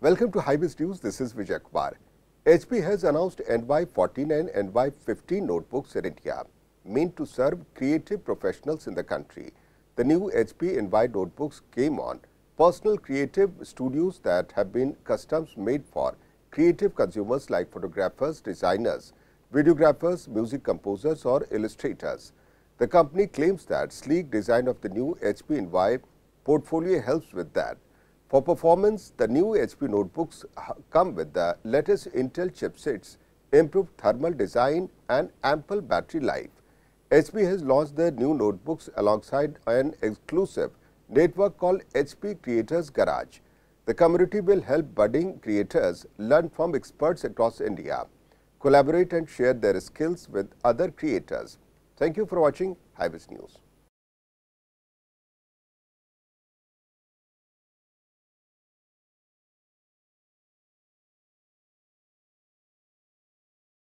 Welcome to Hybris News. This is Vijay Kumar. HP has announced NY14 and NY15 notebooks in India, meant to serve creative professionals in the country. The new HP NY notebooks came on personal creative studios that have been customs made for creative consumers like photographers, designers, videographers, music composers or illustrators. The company claims that sleek design of the new HP NY portfolio helps with that. For performance, the new HP notebooks come with the latest Intel chipsets, improved thermal design and ample battery life. HP has launched their new notebooks alongside an exclusive network called HP Creators Garage. The community will help budding creators learn from experts across India, collaborate and share their skills with other creators. Thank you for watching Hyvis News.